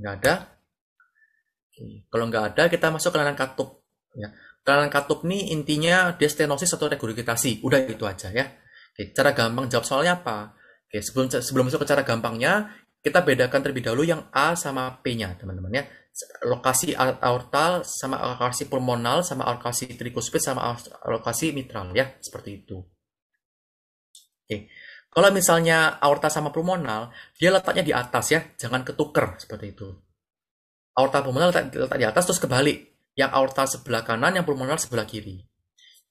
nggak ada Oke. kalau nggak ada kita masuk ke kelainan katup ya kelainan katup ini intinya dia stenosis atau regurgitasi udah itu aja ya Oke, cara gampang jawab soalnya apa Oke, sebelum sebelum masuk ke cara gampangnya kita bedakan terlebih dahulu yang A sama P-nya teman-teman ya lokasi aortal sama lokasi pulmonal sama lokasi trikuspid sama lokasi mitral ya seperti itu oke kalau misalnya aorta sama pulmonal, dia letaknya di atas ya, jangan ketuker seperti itu. Aorta pulmonal letak, letak di atas terus kebalik. Yang aorta sebelah kanan, yang pulmonal sebelah kiri.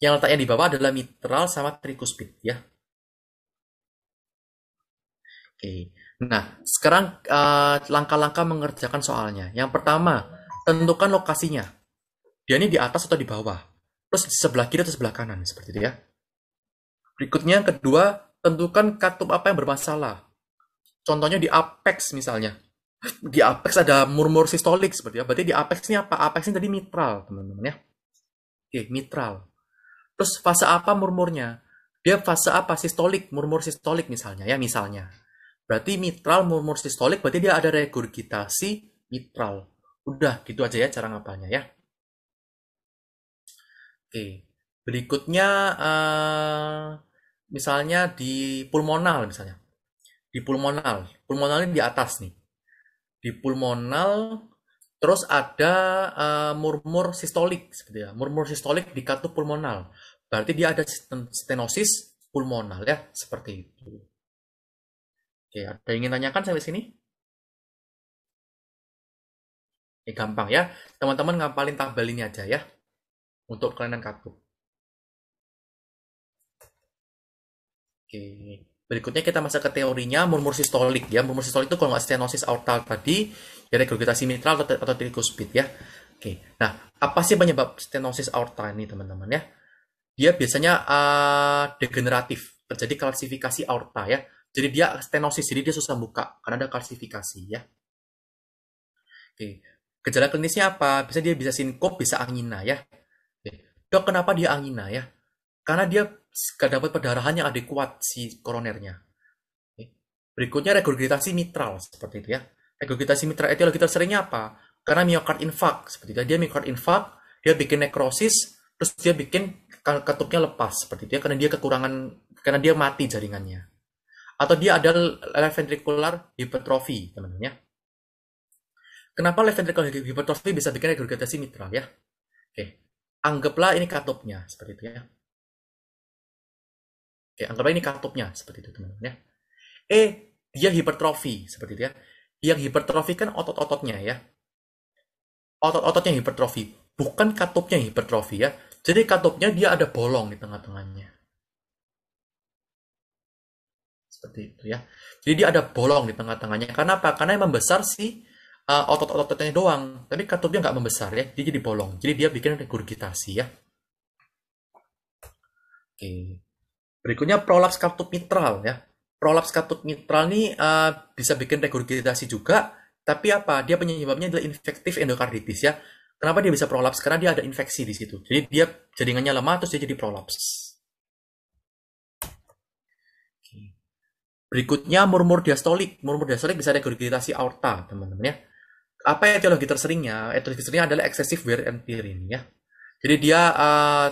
Yang letaknya di bawah adalah mitral sama tricuspid ya. Oke. Nah, sekarang eh, langkah-langkah uh, mengerjakan soalnya. Yang pertama, tentukan lokasinya. Dia ini di atas atau di bawah. Terus di sebelah kiri atau sebelah kanan seperti itu ya. Berikutnya yang kedua, tentukan katup apa yang bermasalah. Contohnya di apex misalnya. Di apex ada murmur sistolik seperti ya. Berarti di apex ini apa? Apex ini tadi mitral, teman-teman ya. Oke, mitral. Terus fase apa murmurnya? Dia fase apa? Sistolik, murmur sistolik misalnya ya, misalnya. Berarti mitral murmur sistolik berarti dia ada regurgitasi mitral. Udah, gitu aja ya cara ngapalnya ya. Oke. Berikutnya uh, misalnya di pulmonal misalnya di pulmonal pulmonal ini di atas nih di pulmonal terus ada uh, murmur sistolik seperti ya murmur sistolik di katup pulmonal berarti dia ada stenosis pulmonal ya seperti itu oke ada yang ingin tanyakan sampai sini Ini eh, gampang ya teman-teman ngapalin tabel ini aja ya untuk kelainan katup Oke. Berikutnya kita masuk ke teorinya murmur sistolik ya. Murmur sistolik itu kalau nggak stenosis aortal tadi, ya regurgitasi mitral atau, atau tricuspid ya. Oke. Nah, apa sih penyebab stenosis aorta ini teman-teman ya? Dia biasanya uh, degeneratif, terjadi kalsifikasi aorta ya. Jadi dia stenosis, jadi dia susah buka karena ada kalsifikasi ya. Oke. Gejala klinisnya apa? Bisa dia bisa sinkop, bisa angina ya. Dok, kenapa dia angina ya? Karena dia kedapat perdarahan yang adekuat si koronernya. Berikutnya regurgitasi mitral seperti itu ya. Regurgitasi mitral itu kita seringnya apa? Karena miokard infark seperti itu. Dia miokard infark, dia bikin nekrosis, terus dia bikin ketuknya lepas seperti itu ya karena dia kekurangan karena dia mati jaringannya. Atau dia ada left ventricular hypertrophy, teman-teman ya. Kenapa left ventricular hypertrophy bisa bikin regurgitasi mitral ya? Oke. Anggaplah ini katupnya seperti itu ya ya anggap ini katupnya seperti itu teman-teman ya E dia hipertrofi seperti itu ya yang hipertrofi kan otot-ototnya ya otot-ototnya hipertrofi bukan katupnya hipertrofi ya jadi katupnya dia ada bolong di tengah-tengahnya seperti itu ya. Jadi dia ada bolong di tengah-tengahnya. Karena apa? Karena yang membesar si e, otot-ototnya doang, tapi katupnya nggak membesar ya. Dia jadi bolong. Jadi dia bikin regurgitasi ya. Oke. Okay. Berikutnya prolaps katup mitral ya. Prolaps katup mitral ini uh, bisa bikin regurgitasi juga, tapi apa? Dia penyebabnya adalah infektif endokarditis ya. Kenapa dia bisa prolaps? Karena dia ada infeksi di situ. Jadi dia jaringannya lemah terus dia jadi prolaps. Berikutnya murmur diastolik. Murmur diastolik bisa regurgitasi aorta, teman-teman ya. Apa etiologi terseringnya? Etiologi terseringnya adalah excessive wear and tear ini ya. Jadi dia uh,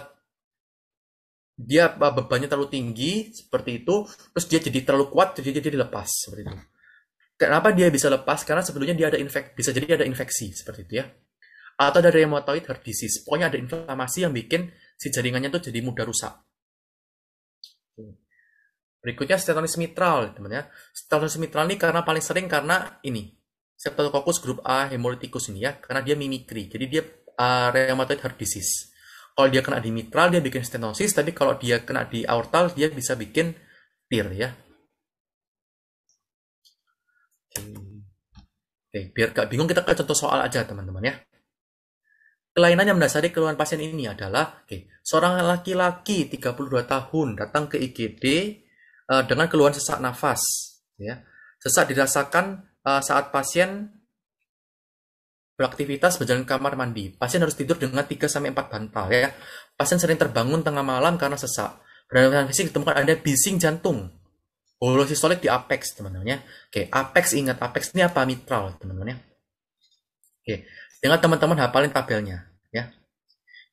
dia bebannya terlalu tinggi seperti itu terus dia jadi terlalu kuat jadi jadi dilepas seperti itu kenapa dia bisa lepas karena sebelumnya dia ada infek bisa jadi ada infeksi seperti itu ya atau ada rheumatoid heart disease pokoknya ada inflamasi yang bikin si jaringannya tuh jadi mudah rusak berikutnya stenosis mitral teman ya stenosis mitral ini karena paling sering karena ini Streptococcus grup A hemolyticus ini ya karena dia mimikri jadi dia uh, rheumatoid heart disease kalau dia kena di mitral dia bikin stenosis tapi kalau dia kena di aortal dia bisa bikin tear ya Oke, biar gak bingung kita ke contoh soal aja teman-teman ya kelainan yang mendasari keluhan pasien ini adalah okay, seorang laki-laki 32 tahun datang ke IGD uh, eh, dengan keluhan sesak nafas ya. Sesak dirasakan uh, saat pasien beraktivitas berjalan ke kamar mandi. Pasien harus tidur dengan 3-4 bantal ya. Pasien sering terbangun tengah malam karena sesak. Berdasarkan fisik ditemukan ada bising jantung. Holosystolik di apex, teman-teman ya. Oke, apex ingat apex ini apa mitral, teman-teman ya. Oke, dengan teman-teman hafalin tabelnya ya.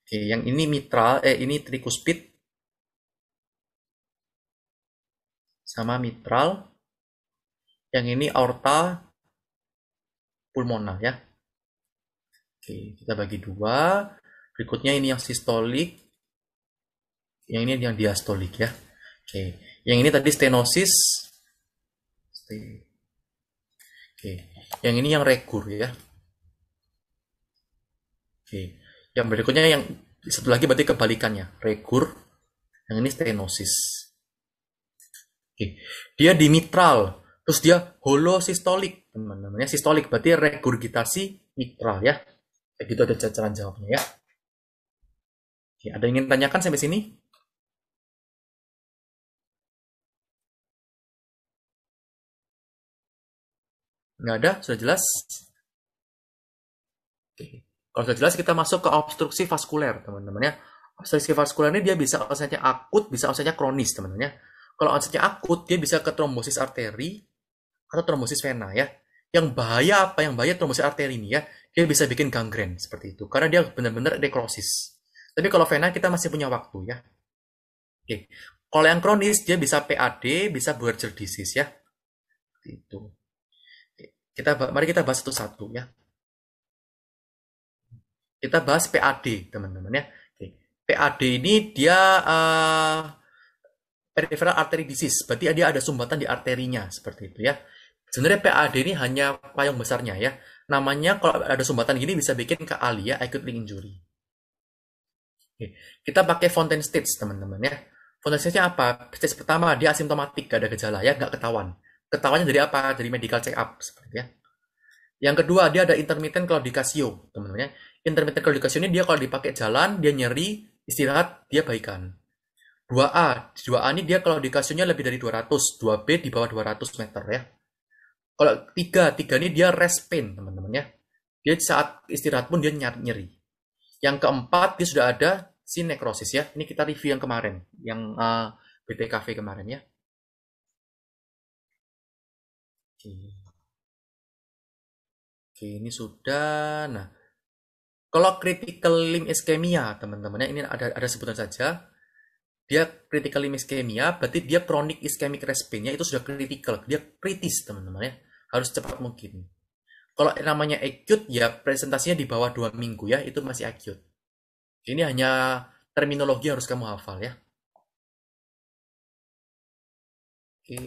Oke, yang ini mitral eh ini tricuspid sama mitral. Yang ini aorta pulmonal ya. Oke, kita bagi dua. Berikutnya ini yang sistolik, yang ini yang diastolik ya. Oke, yang ini tadi stenosis. Oke, yang ini yang regur ya. Oke, yang berikutnya yang satu lagi berarti kebalikannya, regur Yang ini stenosis. Oke, dia dimitral, terus dia holosistolik, teman-temannya sistolik berarti regurgitasi mitral ya kayak gitu ada jajaran jawabnya ya. Oke, ada yang ingin tanyakan sampai sini? Nggak ada? Sudah jelas? Oke. Kalau sudah jelas, kita masuk ke obstruksi vaskuler, teman-teman ya. Obstruksi vaskuler ini dia bisa onsetnya akut, bisa onsetnya kronis, teman-teman ya. Kalau onsetnya akut, dia bisa ke trombosis arteri atau trombosis vena ya. Yang bahaya apa? Yang bahaya trombosis arteri ini ya dia bisa bikin gangren seperti itu karena dia benar-benar nekrosis. Tapi kalau vena kita masih punya waktu ya. Oke. Kalau yang kronis dia bisa PAD, bisa Buerger disease ya. Seperti itu. Oke. Kita mari kita bahas satu-satu ya. Kita bahas PAD, teman-teman ya. Oke. PAD ini dia uh, peripheral artery disease, berarti dia ada sumbatan di arterinya seperti itu ya. Sebenarnya PAD ini hanya payung besarnya ya. Namanya kalau ada sumbatan gini bisa bikin ke kealia acute ring injury. Oke. Kita pakai fountain stage teman-teman ya. Fountain stage apa? Stage pertama dia asimptomatik, gak ada gejala ya, gak ketahuan. Ketahuannya dari apa? Dari medical check up seperti ya. Yang kedua dia ada intermittent claudicatio teman-teman ya. Intermittent claudicatio ini dia kalau dipakai jalan dia nyeri, istirahat dia baikan. 2A, 2A ini dia kalau dikasihnya lebih dari 200, 2B di bawah 200 meter ya kalau tiga tiga ini dia rest pain teman-teman ya dia saat istirahat pun dia nyari nyeri yang keempat dia sudah ada si nekrosis ya ini kita review yang kemarin yang uh, eh, BTKV kemarin ya oke oke ini sudah nah kalau critical limb ischemia teman-teman ya ini ada ada sebutan saja dia critical limb ischemia berarti dia chronic ischemic rest pain itu sudah critical dia kritis teman-teman ya harus cepat mungkin. Kalau namanya acute ya presentasinya di bawah dua minggu ya itu masih acute. Ini hanya terminologi harus kamu hafal ya. Oke.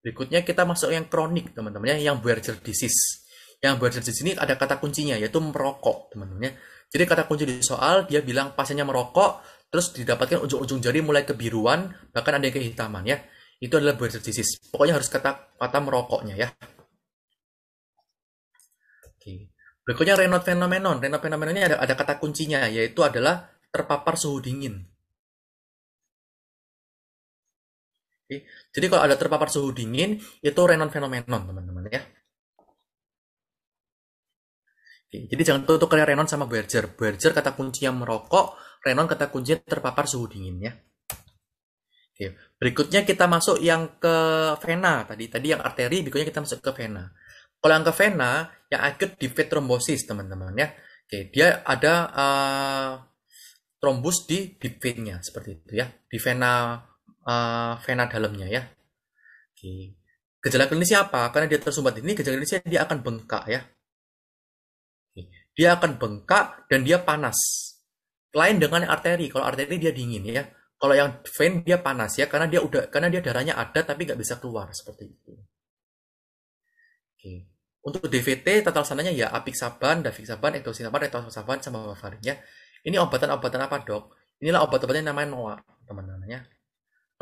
Berikutnya kita masuk yang kronik teman-teman ya, yang Berger disease. Yang Berger disease ini ada kata kuncinya yaitu merokok teman-teman ya. Jadi kata kunci di soal dia bilang pasiennya merokok, terus didapatkan ujung-ujung jari mulai kebiruan, bahkan ada yang kehitaman ya. Itu adalah border disease. Pokoknya harus kata kata merokoknya ya. Oke. Berikutnya Raynaud phenomenon. Raynaud phenomenon ini ada, ada kata kuncinya yaitu adalah terpapar suhu dingin. Oke. Jadi kalau ada terpapar suhu dingin itu Raynaud phenomenon teman-teman ya. Oke, jadi jangan tutup kalian Renon sama Berger. Berger kata kuncinya merokok, Renon kata kuncinya terpapar suhu dingin ya. Oke. Iya. Berikutnya kita masuk yang ke vena tadi. Tadi yang arteri, berikutnya kita masuk ke vena. Kalau yang ke vena, yang akut di trombosis, teman-teman ya. Oke, dia ada uh, eh, trombus di deep nya seperti itu ya, di vena uh, vena dalamnya ya. Oke. Gejala klinisnya apa? Karena dia tersumbat ini, gejala klinisnya dia akan bengkak ya. Oke. Dia akan bengkak dan dia panas. Lain dengan arteri. Kalau arteri dia dingin ya kalau yang vein dia panas ya karena dia udah karena dia darahnya ada tapi nggak bisa keluar seperti itu. Oke. Untuk DVT total sananya ya apixaban, davixaban, etosinaban, etosaban sama ya. Ini obatan-obatan apa dok? Inilah obat-obatnya namanya NOA teman-teman ya.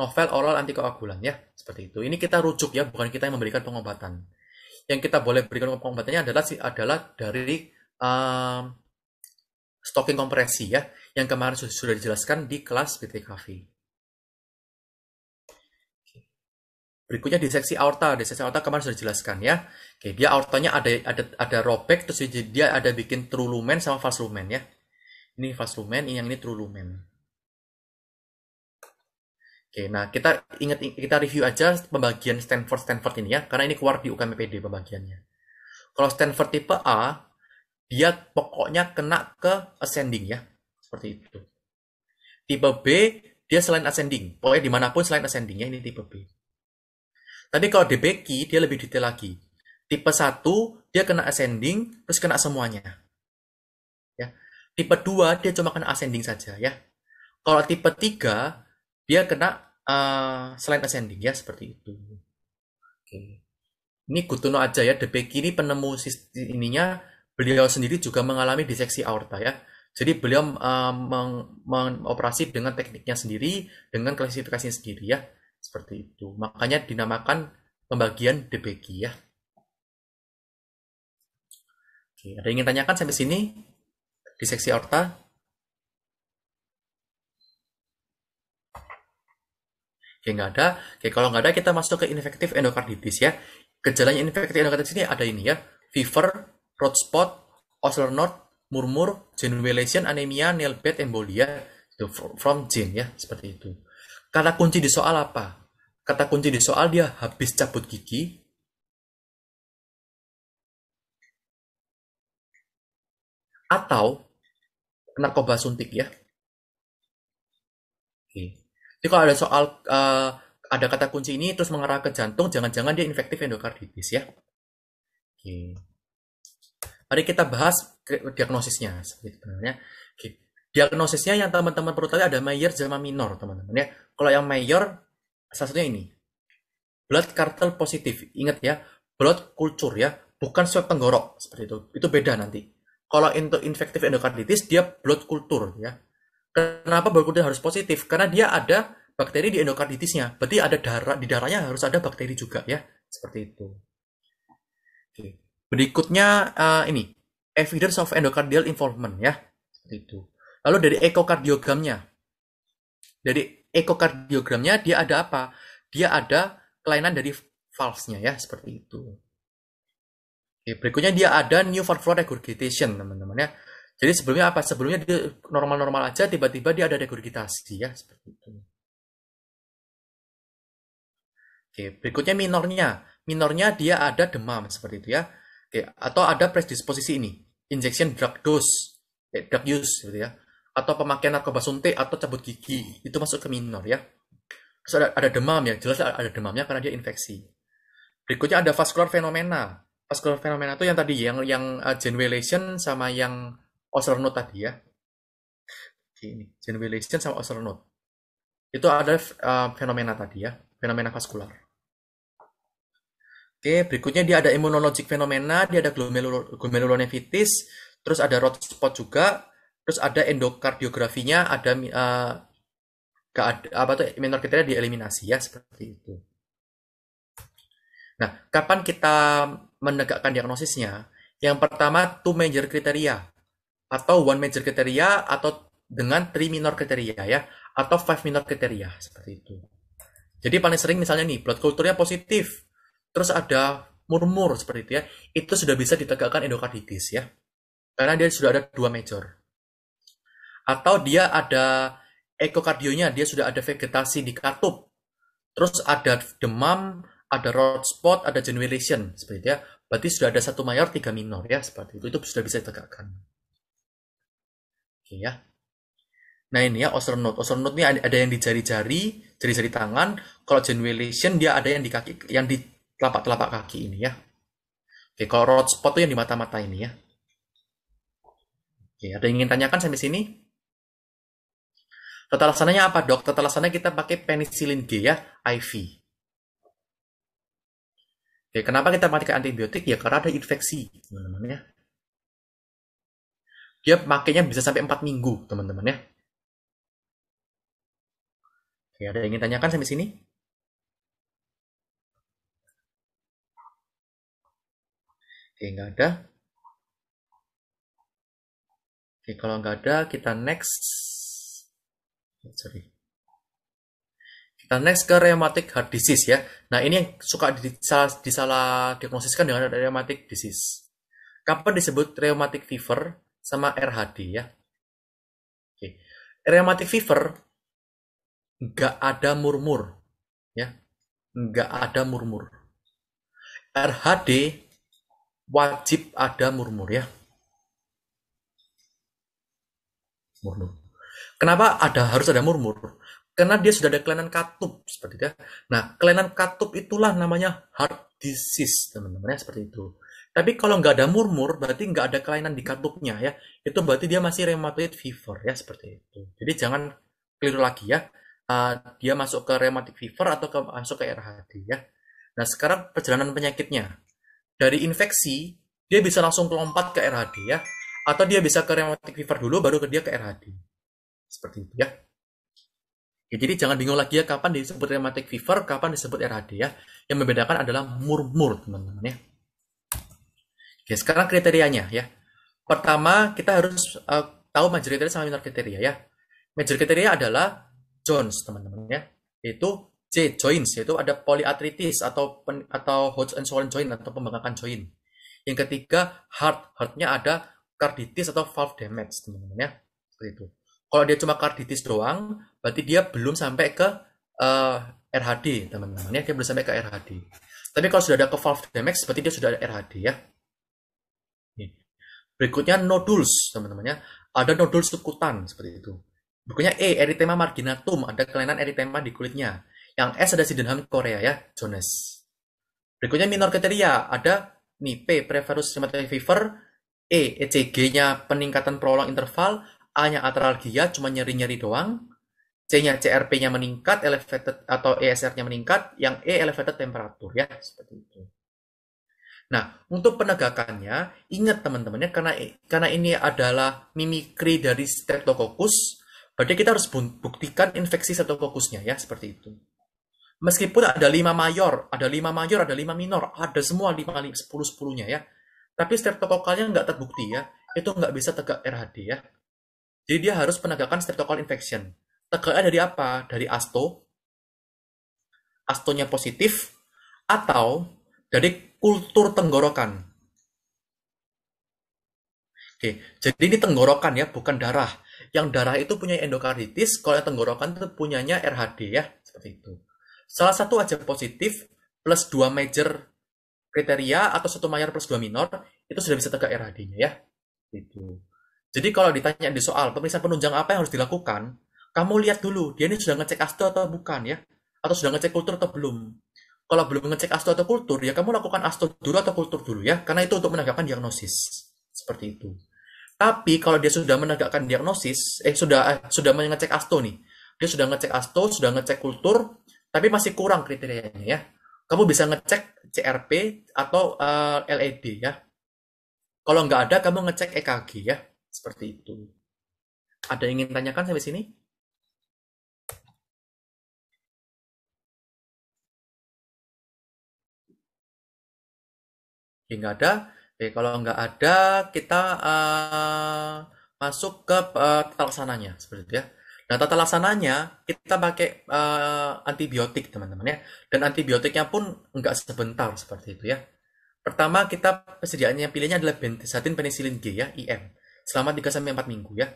Novel oral antikoagulan ya seperti itu. Ini kita rujuk ya bukan kita yang memberikan pengobatan. Yang kita boleh berikan pengobatannya adalah adalah dari um, stocking kompresi ya, yang kemarin sudah dijelaskan di kelas BTKV. Berikutnya di seksi aorta, di seksi aorta kemarin sudah dijelaskan ya. Oke, dia aortanya ada ada ada robek terus dia ada bikin true lumen sama false lumen ya. Ini false lumen, ini yang ini true lumen. Oke, nah kita ingat kita review aja pembagian Stanford Stanford ini ya, karena ini keluar di UKMPD pembagiannya. Kalau Stanford tipe A dia pokoknya kena ke ascending ya seperti itu tipe B dia selain ascending pokoknya dimanapun selain ascending ya ini tipe B tapi kalau DBQ dia lebih detail lagi tipe satu dia kena ascending terus kena semuanya ya tipe dua dia cuma kena ascending saja ya kalau tipe tiga dia kena uh, selain ascending ya seperti itu oke okay. ini Gutuno aja ya DBQ ini penemu ininya beliau sendiri juga mengalami diseksi aorta ya. Jadi beliau mengoperasi meng mengoperasi dengan tekniknya sendiri, dengan klasifikasinya sendiri ya. Seperti itu. Makanya dinamakan pembagian DBG ya. Oke, ada yang ingin tanyakan sampai sini? Diseksi aorta? Oke, nggak ada. Oke, kalau nggak ada kita masuk ke infektif endokarditis ya. Gejalanya infektif endokarditis ini ada ini ya. Fever, rot spot, Osler North, murmur, granulation, anemia, nail bed, embolia, itu from gene ya, seperti itu. Kata kunci di soal apa? Kata kunci di soal dia habis cabut gigi. Atau narkoba suntik ya. Oke. Jadi kalau ada soal uh, ada kata kunci ini terus mengarah ke jantung, jangan-jangan dia infektif endokarditis ya. Oke. Mari kita bahas diagnosisnya sebenarnya. Diagnosisnya yang teman-teman perlu tahu ada mayor sama minor, teman-teman ya. Kalau yang mayor salah satunya ini. Blood cartel positif. Ingat ya, blood culture ya, bukan swab tenggorok seperti itu. Itu beda nanti. Kalau untuk infektif endokarditis dia blood culture ya. Kenapa blood culture harus positif? Karena dia ada bakteri di endokarditisnya. Berarti ada darah di darahnya harus ada bakteri juga ya, seperti itu. Oke. Berikutnya uh, ini evidence of endocardial involvement ya seperti itu. Lalu dari ekokardiogramnya, dari ekokardiogramnya dia ada apa? Dia ada kelainan dari nya ya seperti itu. Oke, berikutnya dia ada new flow regurgitation teman-teman ya. Jadi sebelumnya apa? Sebelumnya dia normal-normal aja, tiba-tiba dia ada regurgitasi ya seperti itu. Oke, berikutnya minornya. Minornya dia ada demam seperti itu ya. Oke, atau ada predisposisi ini, injection drug dose, eh, drug use gitu ya, atau pemakaian narkoba suntik atau cabut gigi, itu masuk ke minor ya. Terus ada, ada demam ya, jelas ada demamnya karena dia infeksi. Berikutnya ada vascular fenomena. Vascular fenomena itu yang tadi yang yang uh, eh, genulation sama yang node tadi ya. Oke, ini genulation sama node. Itu ada uh, eh, fenomena tadi ya, fenomena vaskular. Oke, berikutnya dia ada immunologic fenomena, dia ada glomerulonefritis terus ada rot spot juga, terus ada endokardiografinya, ada uh, apa tuh minor kriteria dieliminasi ya seperti itu. Nah, kapan kita menegakkan diagnosisnya? Yang pertama two major kriteria atau one major kriteria atau dengan three minor kriteria ya atau five minor kriteria seperti itu. Jadi paling sering misalnya nih blood culture-nya positif, terus ada murmur seperti itu ya, itu sudah bisa ditegakkan endokarditis ya. Karena dia sudah ada dua major. Atau dia ada ekokardionya, dia sudah ada vegetasi di katup. Terus ada demam, ada road spot, ada generation seperti itu ya. Berarti sudah ada satu mayor, tiga minor ya seperti itu. Itu sudah bisa ditegakkan. Oke ya. Nah ini ya Osler note. Osler note ini ada yang di jari-jari, jari-jari tangan. Kalau generation dia ada yang di kaki, yang di telapak-telapak kaki ini ya. Oke, kalau road spot itu yang di mata-mata ini ya. Oke, ada yang ingin tanyakan sampai sini? Tata laksananya apa dok? Tata laksananya kita pakai penicillin G ya, IV. Oke, kenapa kita pakai antibiotik? Ya karena ada infeksi, teman-teman ya. Dia pakainya bisa sampai 4 minggu, teman-teman ya. Oke, ada yang ingin tanyakan sampai sini? Oke, nggak ada. Oke, kalau nggak ada, kita next. Oh, sorry. Kita next ke rheumatic heart disease ya. Nah, ini yang suka disalah, disalah diagnosiskan dengan rheumatic disease. Kapan disebut rheumatic fever sama RHD ya? Oke. Rheumatic fever nggak ada murmur ya nggak ada murmur RHD wajib ada murmur ya. Murmur. Kenapa ada harus ada murmur? Karena dia sudah ada kelainan katup seperti itu. Ya. Nah, kelainan katup itulah namanya heart disease, teman-teman ya, seperti itu. Tapi kalau nggak ada murmur, berarti nggak ada kelainan di katupnya ya. Itu berarti dia masih rheumatoid fever ya seperti itu. Jadi jangan keliru lagi ya. Uh, dia masuk ke rheumatic fever atau ke, masuk ke RHD ya. Nah sekarang perjalanan penyakitnya dari infeksi dia bisa langsung lompat ke RHD ya atau dia bisa ke rheumatic fever dulu baru ke dia ke RHD seperti itu ya. ya jadi jangan bingung lagi ya kapan disebut rheumatic fever kapan disebut RHD ya yang membedakan adalah murmur teman-teman ya Oke, sekarang kriterianya ya pertama kita harus uh, tahu major kriteria sama minor kriteria ya major kriteria adalah Jones teman-teman ya itu C Joints, yaitu ada polyarthritis atau pen, atau Swollen joint atau pembengkakan joint. Yang ketiga, heart. Heartnya ada carditis atau valve damage, teman-teman ya. Seperti itu. Kalau dia cuma carditis doang, berarti dia belum sampai ke uh, eh, RHD, teman-teman ya. Dia belum sampai ke RHD. Tapi kalau sudah ada ke valve damage, berarti dia sudah ada RHD ya. Berikutnya nodules, teman-teman ya. Ada nodules tukutan seperti itu. Berikutnya E, eritema marginatum, ada kelainan eritema di kulitnya. Yang S ada Sydenham Korea ya, Jones. Berikutnya minor kriteria ada nih P preferus rheumatoid fever, E ECG-nya peningkatan prolong interval, A-nya atralgia cuma nyeri-nyeri doang, C-nya CRP-nya meningkat, elevated atau ESR-nya meningkat, yang E elevated temperatur ya, seperti itu. Nah, untuk penegakannya, ingat teman-temannya karena karena ini adalah mimikri dari Streptococcus, berarti kita harus buktikan infeksi streptokokusnya ya, seperti itu. Meskipun ada lima mayor, ada lima mayor, ada lima minor, ada semua lima, kali sepuluh sepuluhnya ya. Tapi streptokokalnya nggak terbukti ya, itu nggak bisa tegak RHD ya. Jadi dia harus penegakan streptokokal infection. Tegaknya dari apa? Dari asto, astonya positif, atau dari kultur tenggorokan. Oke, jadi ini tenggorokan ya, bukan darah. Yang darah itu punya endokarditis, kalau yang tenggorokan itu punyanya RHD ya, seperti itu salah satu aja positif plus dua major kriteria atau satu mayor plus dua minor itu sudah bisa tegak RHD-nya ya. Itu. Jadi kalau ditanya di soal pemeriksaan penunjang apa yang harus dilakukan, kamu lihat dulu dia ini sudah ngecek astro atau bukan ya, atau sudah ngecek kultur atau belum. Kalau belum ngecek astro atau kultur, ya kamu lakukan astro dulu atau kultur dulu ya, karena itu untuk menegakkan diagnosis. Seperti itu. Tapi kalau dia sudah menegakkan diagnosis, eh sudah eh, sudah mengecek asto nih, dia sudah ngecek asto, sudah ngecek kultur, tapi masih kurang kriterianya ya. Kamu bisa ngecek CRP atau uh, eh, LED ya. Kalau nggak ada, kamu ngecek EKG ya. Seperti itu. Ada yang ingin tanyakan sampai sini? Oke, nggak ada. Oke, kalau nggak ada, kita uh, masuk ke uh, pelaksananya seperti itu ya. Nah, tata laksananya kita pakai uh, antibiotik, teman-teman ya. Dan antibiotiknya pun nggak sebentar seperti itu ya. Pertama, kita persediaannya pilihnya adalah bentisatin penicillin G ya, IM. Selama 3 sampai 4 minggu ya.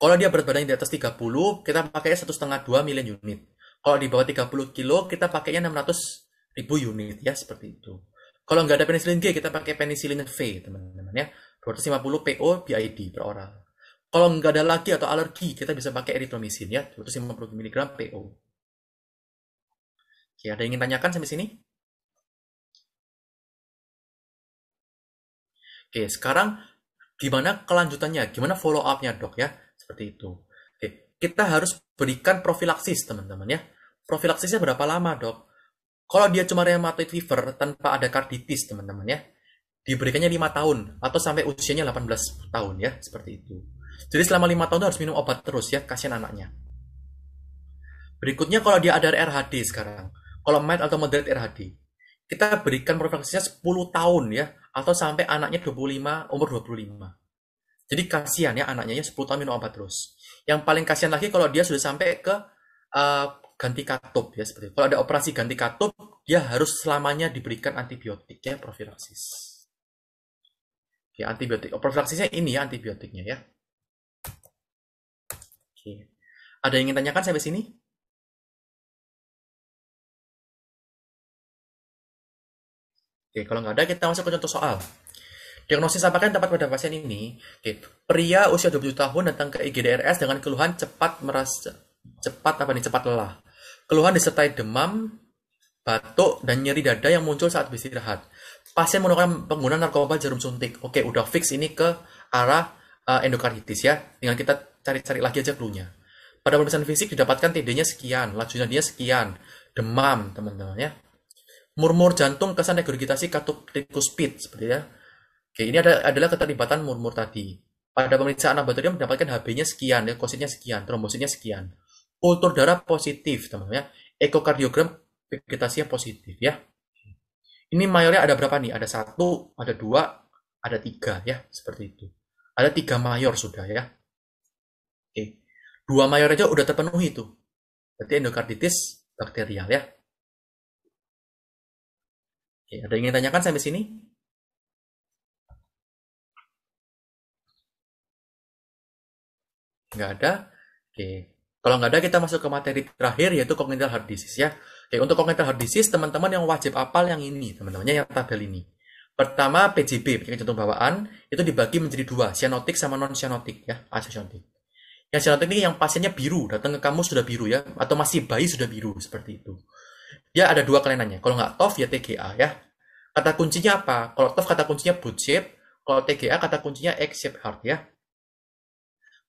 Kalau dia berat badannya di atas 30, kita pakai 1,5-2 million unit. Kalau di bawah 30 kilo, kita pakainya 600 ribu unit ya, seperti itu. Kalau nggak ada penicillin G, kita pakai penicillin V, teman-teman ya. 250 PO BID per orang. Kalau nggak ada laki atau alergi, kita bisa pakai eritromisin ya, 250 mg PO. Oke, ada yang ingin tanyakan sampai sini? Oke, sekarang gimana kelanjutannya? Gimana follow up-nya, Dok ya? Seperti itu. Oke, kita harus berikan profilaksis, teman-teman ya. Profilaksisnya berapa lama, Dok? Kalau dia cuma rheumatoid fever tanpa ada karditis, teman-teman ya, diberikannya 5 tahun atau sampai usianya 18 tahun ya, seperti itu. Jadi selama lima tahun harus minum obat terus ya, kasihan anaknya. Berikutnya kalau dia ada RHD sekarang, kalau mild atau moderate RHD, kita berikan profilaksinya 10 tahun ya, atau sampai anaknya 25, umur 25. Jadi kasihan ya anaknya ya 10 tahun minum obat terus. Yang paling kasihan lagi kalau dia sudah sampai ke uh, ganti katup ya seperti itu. Kalau ada operasi ganti katup, dia harus selamanya diberikan antibiotik ya profilaksis. Ya antibiotik. Oh, profilaksisnya ini ya antibiotiknya ya. Oke. Iya. Ada yang ingin tanyakan sampai sini? Oke, kalau nggak ada kita masuk ke contoh soal. Diagnosis apakah yang tepat pada pasien ini? Oke, pria usia 27 tahun datang ke IGD RS dengan keluhan cepat merasa cepat apa nih cepat lelah. Keluhan disertai demam, batuk, dan nyeri dada yang muncul saat beristirahat. Pasien menggunakan penggunaan narkoba jarum suntik. Oke, udah fix ini ke arah uh, eh, endokarditis ya. Tinggal kita cari-cari lagi aja clue Pada pemeriksaan fisik didapatkan TD-nya sekian, lajunya dia sekian, demam, teman-teman ya. Murmur jantung kesan regurgitasi speed, seperti ya. Oke, ini ada, adalah keterlibatan murmur tadi. Pada pemeriksaan laboratorium mendapatkan HB-nya sekian, ya, sekian, trombositnya sekian. Kultur darah positif, teman-teman ya. Ekokardiogram vegetasinya positif ya. Ini mayornya ada berapa nih? Ada satu, ada dua, ada tiga ya, seperti itu. Ada tiga mayor sudah ya. Oke, Dua mayor aja udah terpenuhi itu. Berarti endokarditis bakterial ya. Oke, ada yang ingin tanyakan sampai sini? Nggak ada? Oke. Kalau nggak ada, kita masuk ke materi terakhir, yaitu congenital heart disease ya. Oke, untuk congenital heart disease, teman-teman yang wajib apal yang ini, teman-temannya yang tabel ini. Pertama, PJB, penyakit jantung bawaan, itu dibagi menjadi dua, cyanotic sama non-cyanotic ya, asyanotic. Yang ini yang pasiennya biru, datang ke kamu sudah biru ya, atau masih bayi sudah biru, seperti itu. Dia ada dua kelainannya, kalau nggak TOF ya TGA ya. Kata kuncinya apa? Kalau TOF kata kuncinya boot shape, kalau TGA kata kuncinya egg shape heart ya.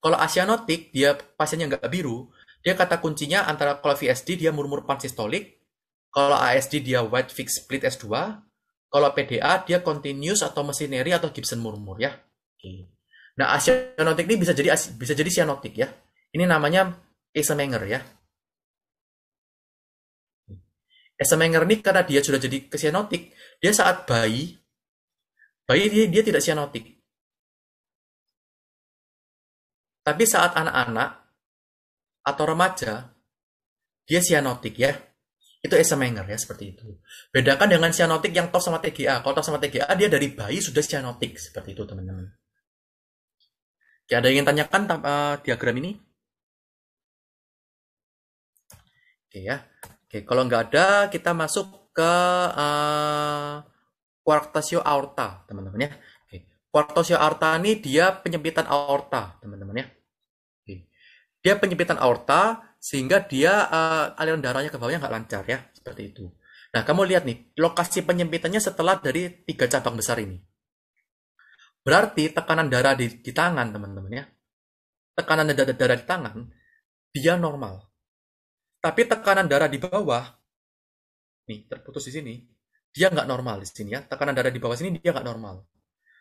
Kalau asianotik, dia pasiennya nggak biru, dia kata kuncinya antara kalau VSD dia murmur pansistolik, kalau ASD dia white fixed split S2, kalau PDA dia continuous atau mesineri atau Gibson murmur ya. Oke. Nah, asianotik ini bisa jadi bisa jadi sianotik ya. Ini namanya Esemenger ya. Esemenger ini karena dia sudah jadi kesianotik, dia saat bayi bayi dia, dia tidak sianotik. Tapi saat anak-anak atau remaja dia sianotik ya. Itu Esemenger ya seperti itu. Bedakan dengan sianotik yang top sama TGA. Kalau top sama TGA dia dari bayi sudah sianotik seperti itu teman-teman. Oke, ada yang ingin tanyakan uh, diagram ini? Oke ya. Oke, kalau nggak ada, kita masuk ke uh, aorta, teman-teman ya. Oke. aorta ini dia penyempitan aorta, teman-teman ya. Oke. Dia penyempitan aorta sehingga dia uh, aliran darahnya ke bawahnya nggak lancar ya, seperti itu. Nah, kamu lihat nih, lokasi penyempitannya setelah dari tiga cabang besar ini. Berarti tekanan darah di, di tangan, teman-teman ya. Tekanan darah, darah di tangan, dia normal. Tapi tekanan darah di bawah, nih terputus di sini, dia nggak normal di sini ya. Tekanan darah di bawah sini dia nggak normal.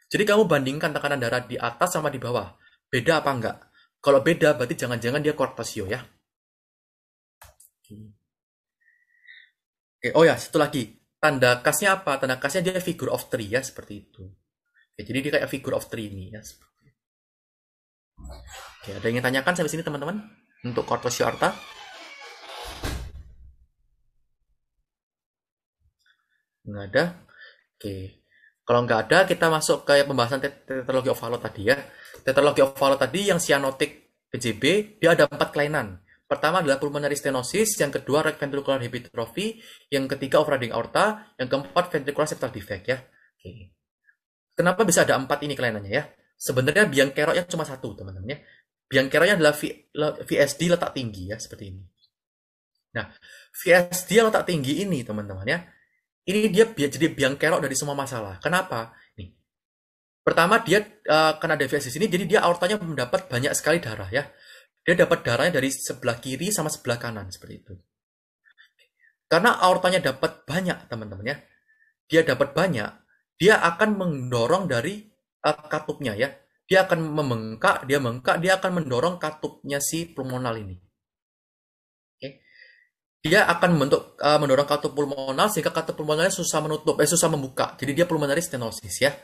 Jadi kamu bandingkan tekanan darah di atas sama di bawah. Beda apa enggak Kalau beda berarti jangan-jangan dia korpasio ya. Oke, oh ya, satu lagi. Tanda khasnya apa? Tanda khasnya dia figure of three ya, seperti itu. Oke, jadi dia kayak figure of three ini ya Oke, ada yang tanyakan sampai sini teman-teman untuk Corpus Yorta? Nggak ada. Oke. Kalau nggak ada, kita masuk ke pembahasan tetralogi of Valor tadi ya. Tetralogi of Valor tadi yang cyanotic PJB, dia ada empat kelainan. Pertama adalah pulmonary stenosis, yang kedua right ventricular hypertrophy, yang ketiga overriding aorta, yang keempat ventricular septal defect ya. Oke. Kenapa bisa ada empat ini kelainannya ya? Sebenarnya biang keroknya cuma satu teman-teman ya. Biang keroknya adalah v, VSD letak tinggi ya seperti ini. Nah, VSD letak tinggi ini teman-teman ya. Ini dia biar jadi biang kerok dari semua masalah. Kenapa? Nih. Pertama dia uh, eh, karena ada VSD sini jadi dia aortanya mendapat banyak sekali darah ya. Dia dapat darahnya dari sebelah kiri sama sebelah kanan seperti itu karena aortanya dapat banyak teman-teman ya dia dapat banyak dia akan mendorong dari uh, katupnya ya. Dia akan membengkak, dia mengkak, dia akan mendorong katupnya si pulmonal ini. Okay. Dia akan membentuk uh, mendorong katup pulmonal sehingga katup pulmonalnya susah menutup, eh susah membuka. Jadi dia pulmonary stenosis ya.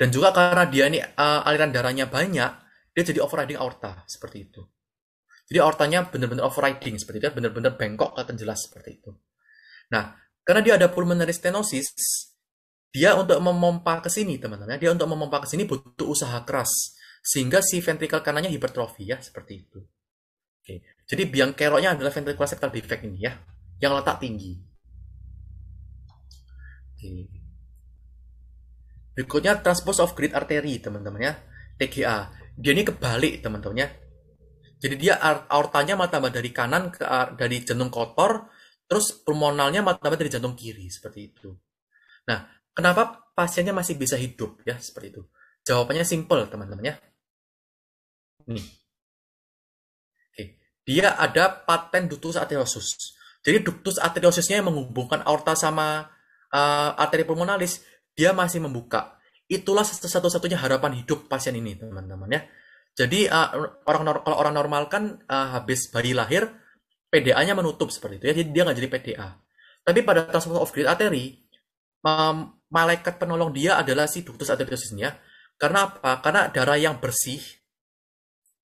Dan juga karena dia ini uh, aliran darahnya banyak, dia jadi overriding aorta seperti itu. Jadi aortanya benar-benar overriding seperti itu, ya. benar-benar bengkok akan jelas seperti itu. Nah, karena dia ada pulmonary stenosis, dia untuk memompa ke sini, teman-teman. Dia untuk memompa ke sini butuh usaha keras. Sehingga si ventrikel kanannya hipertrofi ya, seperti itu. Oke. Jadi biang keroknya adalah ventricular septal defect ini ya, yang letak tinggi. Oke. Berikutnya transpose of great artery, teman-teman ya. TGA. Dia ini kebalik, teman-teman ya. Jadi dia aortanya mata dari kanan ke dari jantung kotor, terus pulmonalnya mata dari jantung kiri, seperti itu. Nah, Kenapa pasiennya masih bisa hidup ya seperti itu? Jawabannya simple teman-teman ya. Nih. Oke. Dia ada paten ductus arteriosus. Jadi ductus arteriosusnya yang menghubungkan aorta sama uh, arteri pulmonalis, dia masih membuka. Itulah satu-satunya harapan hidup pasien ini, teman-teman ya. Jadi uh, orang kalau orang normal kan uh, habis bayi lahir, PDA-nya menutup seperti itu ya. Jadi dia nggak jadi PDA. Tapi pada transport of great artery, malaikat penolong dia adalah si dutus antibaptisnya. Karena apa? Karena darah yang bersih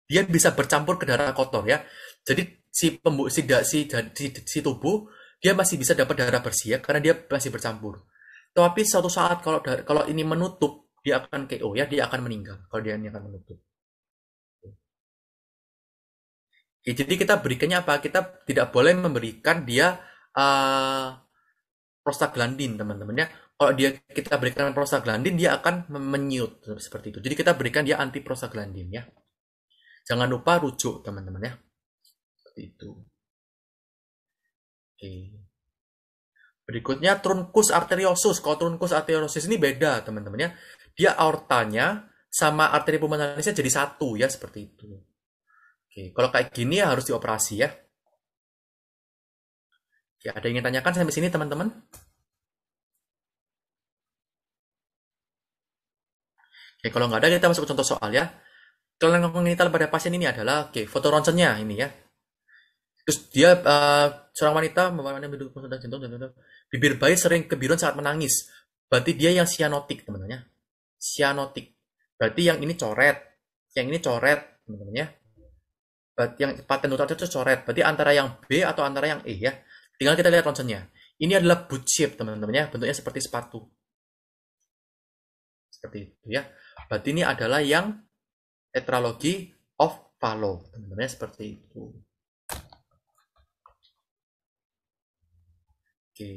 dia bisa bercampur ke darah kotor ya. Jadi si pembu si, si, si, si tubuh dia masih bisa dapat darah bersih ya karena dia masih bercampur. Tapi suatu saat kalau kalau ini menutup dia akan KO ya, dia akan meninggal kalau dia ini akan menutup. Ya, jadi kita berikannya apa? Kita tidak boleh memberikan dia uh, prostaglandin teman-teman ya kalau dia kita berikan prostaglandin dia akan menyut seperti itu. Jadi kita berikan dia anti prostaglandin ya. Jangan lupa rujuk teman-teman ya. Seperti itu. Oke. Berikutnya truncus arteriosus. Kalau truncus arteriosus ini beda teman-teman ya. Dia aortanya sama arteri pulmonalisnya jadi satu ya seperti itu. Oke, kalau kayak gini ya harus dioperasi ya. Ya, ada yang ingin tanyakan sampai sini teman-teman? Oke, kalau nggak ada kita masuk ke contoh soal ya. Kalau Kelainan kongenital pada pasien ini adalah oke, foto ronsennya ini ya. Terus dia uh, seorang wanita bibir konsultan jantung dan bibir bayi sering kebiruan saat menangis. Berarti dia yang sianotik, teman-teman ya. Sianotik. Berarti yang ini coret, yang ini coret, teman-teman ya. Berarti yang paten utara itu coret. Berarti antara yang B atau antara yang E ya. Tinggal kita lihat ronsennya. Ini adalah boot shape, teman-teman ya. Bentuknya seperti sepatu. Seperti itu ya. Berarti ini adalah yang tetralogi of teman Sebenarnya seperti itu. Oke.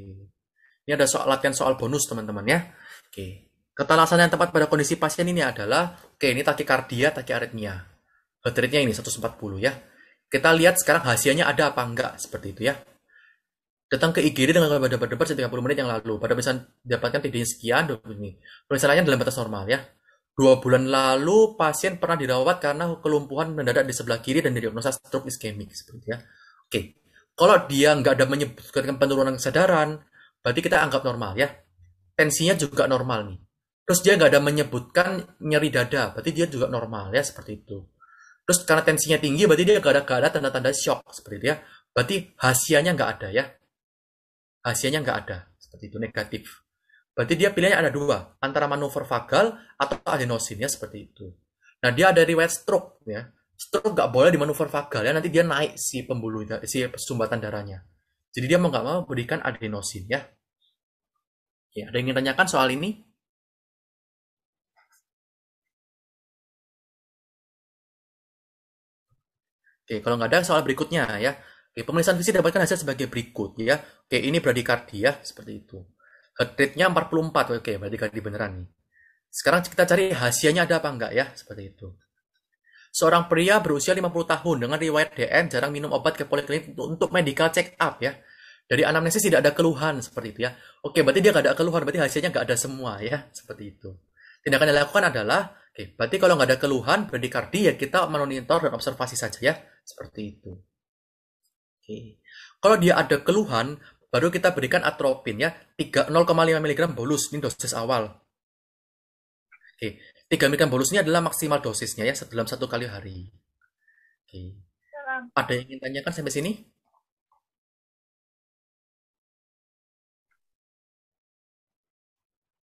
Ini ada soal latihan soal bonus teman-teman ya. Oke. Ketalasan yang tepat pada kondisi pasien ini adalah oke ini takikardia, takiaritmia. Heart rate-nya ini 140 ya. Kita lihat sekarang hasilnya ada apa enggak seperti itu ya. Datang ke IGD dengan berdebar-debar 30 menit yang lalu. Pada pemeriksaan dapatkan TD sekian 20 menit. dalam batas normal ya. Dua bulan lalu pasien pernah dirawat karena kelumpuhan mendadak di sebelah kiri dan diagnosa stroke iskemik seperti ya. Oke, kalau dia nggak ada menyebutkan penurunan kesadaran, berarti kita anggap normal ya. Tensinya juga normal nih. Terus dia nggak ada menyebutkan nyeri dada, berarti dia juga normal ya seperti itu. Terus karena tensinya tinggi, berarti dia nggak ada, gak ada tanda-tanda shock seperti itu ya. Berarti hasilnya nggak ada ya. Hasilnya nggak ada seperti itu negatif. Berarti dia pilihannya ada dua, antara manuver vagal atau adenosinnya seperti itu. Nah, dia ada riwayat stroke ya. Stroke nggak boleh di manuver vagal ya, nanti dia naik si pembuluh si sumbatan darahnya. Jadi dia mau nggak mau berikan adenosin ya. Ya, ada yang ingin tanyakan soal ini? Oke, kalau nggak ada soal berikutnya ya. Oke, pemeriksaan fisik dapatkan hasil sebagai berikut ya. Oke, ini bradikardia ya, seperti itu. Heart nya 44. Oke, berarti ganti beneran nih. Sekarang kita cari hasilnya ada apa enggak ya, seperti itu. Seorang pria berusia 50 tahun dengan riwayat DM jarang minum obat ke poliklinik untuk medical check up ya. Dari anamnesis tidak ada keluhan seperti itu ya. Oke, berarti dia nggak ada keluhan, berarti hasilnya nggak ada semua ya, seperti itu. Tindakan yang dilakukan adalah, oke, berarti kalau nggak ada keluhan, berarti kardi ya kita monitor dan observasi saja ya, seperti itu. Oke. Kalau dia ada keluhan, baru kita berikan atropin ya 0,5 mg bolus ini dosis awal. Oke, 3 mg bolus ini adalah maksimal dosisnya ya dalam satu kali hari. Oke. Ada yang ingin tanyakan sampai sini?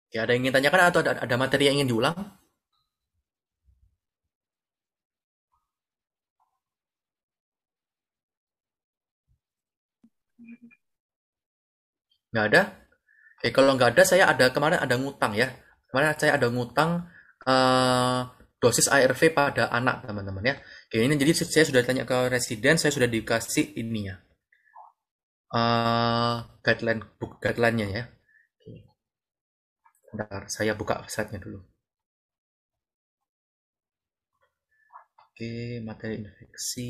Oke, ada yang ingin tanyakan atau ada, ada materi yang ingin diulang? nggak ada Oke, eh, kalau nggak ada saya ada kemarin ada ngutang ya. Kemarin saya ada ngutang uh, dosis ARV pada anak teman-teman ya. Oke, ini jadi saya sudah tanya ke residen, saya sudah dikasih ini ya. Uh, guideline book guideline-nya ya. Oke. Bentar, saya buka website-nya dulu. Oke, materi infeksi.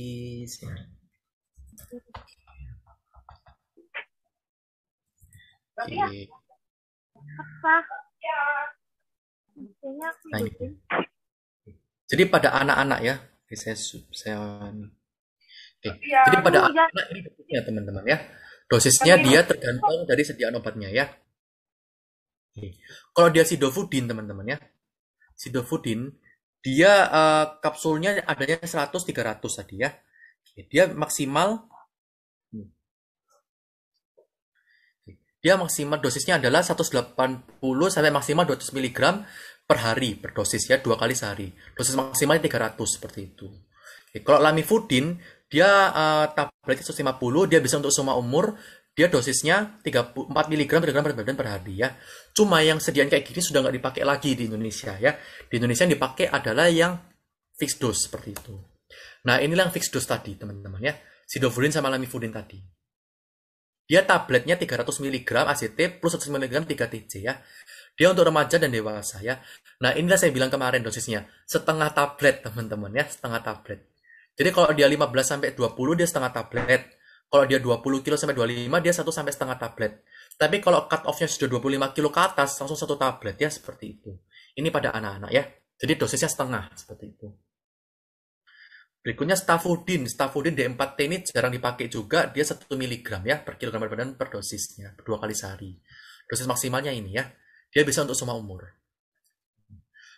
Ya. jadi pada anak-anak ya, saya saya anu. Oke. Ya, jadi pada anak, anak ini dosisnya teman-teman ya. Dosisnya Tapi, dia tergantung dari sediaan obatnya ya. Oke. Kalau dia sidofudin teman-teman ya. Sidofudin dia uh, kapsulnya adanya 100 300 tadi ya. Dia maksimal dia maksimal dosisnya adalah 180 sampai maksimal 200 mg per hari per dosis ya dua kali sehari dosis maksimalnya 300 seperti itu Oke, kalau Lamifudin dia uh, tabletnya 150 dia bisa untuk semua umur dia dosisnya 34 mg per gram per badan per hari ya. Cuma yang sediaan kayak gini sudah nggak dipakai lagi di Indonesia ya. Di Indonesia yang dipakai adalah yang fixed dose seperti itu. Nah inilah yang fixed dose tadi teman-teman ya. Sidofudin sama Lamifudin tadi. Dia tabletnya 300 mg ACT plus 100 mg 3TC ya. Dia untuk remaja dan dewasa ya. Nah inilah saya bilang kemarin dosisnya. Setengah tablet teman-teman ya. Setengah tablet. Jadi kalau dia 15 sampai 20 dia setengah tablet. Kalau dia 20 kilo sampai 25 dia 1 sampai setengah tablet. Tapi kalau cut off-nya sudah 25 kilo ke atas langsung satu tablet ya seperti itu. Ini pada anak-anak ya. Jadi dosisnya setengah seperti itu. Berikutnya stafudin. Stafudin D4T ini jarang dipakai juga. Dia 1 mg ya per kilogram berat badan per dosisnya. Dua kali sehari. Dosis maksimalnya ini ya. Dia bisa untuk semua umur.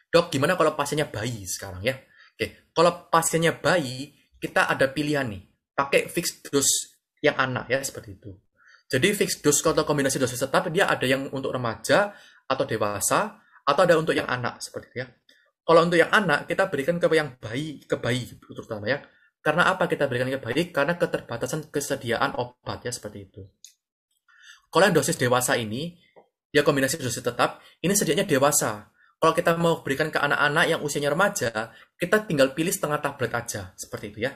Dok, gimana kalau pasiennya bayi sekarang ya? Oke, kalau pasiennya bayi, kita ada pilihan nih. Pakai fixed dose yang anak ya, seperti itu. Jadi fixed dose atau kombinasi dosis tetap, dia ada yang untuk remaja atau dewasa, atau ada untuk yang anak, seperti itu ya. Kalau untuk yang anak, kita berikan ke yang bayi, ke bayi terutama ya. Karena apa kita berikan ke bayi? Karena keterbatasan kesediaan obat ya seperti itu. Kalau yang dosis dewasa ini, ya kombinasi dosis tetap, ini sedianya dewasa. Kalau kita mau berikan ke anak-anak yang usianya remaja, kita tinggal pilih setengah tablet aja, seperti itu ya.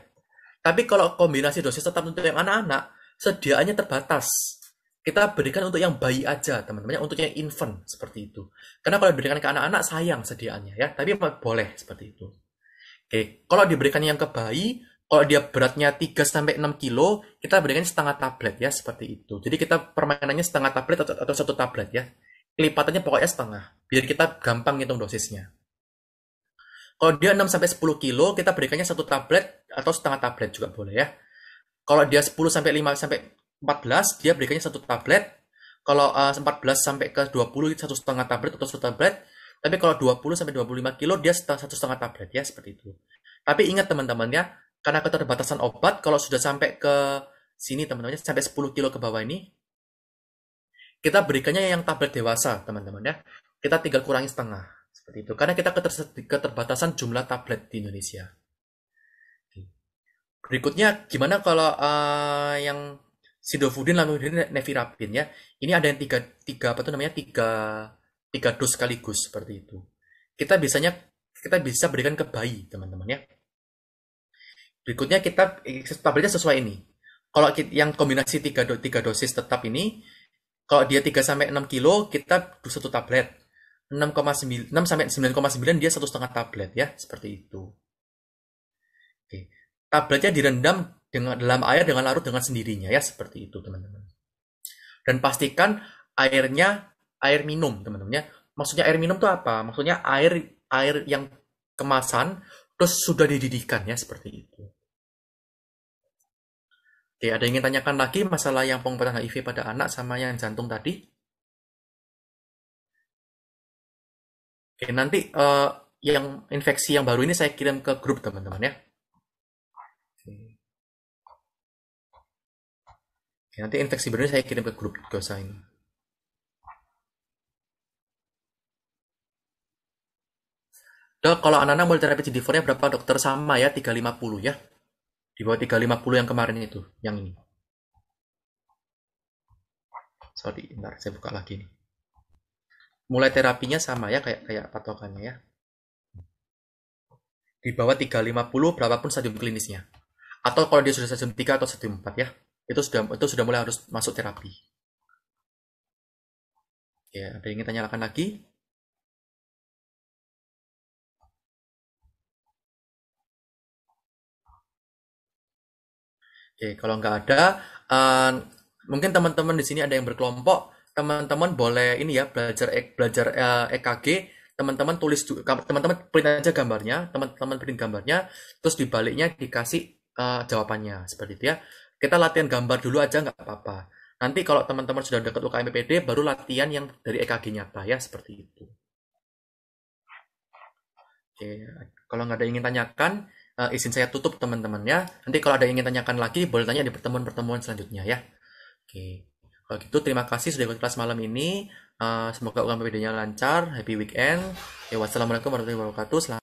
Tapi kalau kombinasi dosis tetap untuk yang anak-anak, sediaannya terbatas kita berikan untuk yang bayi aja teman-teman ya, untuk yang infant seperti itu karena kalau diberikan ke anak-anak sayang sediaannya ya tapi boleh seperti itu oke kalau diberikan yang ke bayi kalau dia beratnya 3 sampai 6 kilo kita berikan setengah tablet ya seperti itu jadi kita permainannya setengah tablet atau, atau satu tablet ya kelipatannya pokoknya setengah biar kita gampang ngitung dosisnya kalau dia 6 sampai 10 kilo kita berikannya satu tablet atau setengah tablet juga boleh ya kalau dia 10 sampai 5 sampai 14 dia berikannya satu tablet. Kalau uh, eh, 14 sampai ke 20 itu satu setengah tablet atau satu tablet. Tapi kalau 20 sampai 25 kilo dia satu setengah tablet ya seperti itu. Tapi ingat teman-temannya karena keterbatasan obat kalau sudah sampai ke sini teman-temannya sampai 10 kilo ke bawah ini kita berikannya yang tablet dewasa teman-teman ya. Kita tinggal kurangi setengah seperti itu karena kita keterbatasan jumlah tablet di Indonesia. Berikutnya, gimana kalau uh, yang Sidofudin lalu Nevirapin ya. Ini ada yang tiga, tiga apa tuh namanya tiga tiga dos sekaligus seperti itu. Kita biasanya kita bisa berikan ke bayi teman-teman ya. Berikutnya kita eh, tabelnya sesuai ini. Kalau yang kombinasi tiga, tiga dosis tetap ini, kalau dia 3 sampai 6 kilo kita satu tablet. 6,9 sampai 9,9 dia satu setengah tablet ya, seperti itu. Oke. Tabletnya direndam dengan dalam air dengan larut dengan sendirinya ya seperti itu teman-teman. Dan pastikan airnya air minum teman-teman ya. Maksudnya air minum itu apa? Maksudnya air air yang kemasan terus sudah dididihkan ya seperti itu. Oke, ada yang ingin tanyakan lagi masalah yang pengobatan HIV pada anak sama yang jantung tadi? Oke, nanti uh, yang infeksi yang baru ini saya kirim ke grup teman-teman ya. Ya, nanti infeksi benar saya kirim ke grup dosa ini. Dok, kalau anak-anak mulai terapi CD4-nya berapa dokter sama ya? 350 ya? Di bawah 350 yang kemarin itu, yang ini. Sorry, ntar saya buka lagi nih. Mulai terapinya sama ya, kayak kayak patokannya ya. Di bawah 350 berapapun stadium klinisnya. Atau kalau dia sudah stadium 3 atau stadium 4 ya itu sudah itu sudah mulai harus masuk terapi ya ada yang ingin tanyakan lagi Oke, kalau nggak ada, uh, mungkin teman-teman di sini ada yang berkelompok, teman-teman boleh ini ya belajar belajar uh, eh, EKG, teman-teman tulis teman-teman print aja gambarnya, teman-teman print gambarnya, terus dibaliknya dikasih uh, jawabannya seperti itu ya kita latihan gambar dulu aja nggak apa-apa. Nanti kalau teman-teman sudah dekat UKMPPD, baru latihan yang dari EKG nyata ya, seperti itu. Oke, kalau nggak ada yang ingin tanyakan, eh, izin saya tutup teman-teman ya. Nanti kalau ada yang ingin tanyakan lagi, boleh tanya di pertemuan-pertemuan selanjutnya ya. Oke, kalau gitu terima kasih sudah ikut kelas malam ini. Eh, semoga semoga ppd nya lancar, happy weekend. Ya, wassalamualaikum warahmatullahi wabarakatuh. Selamat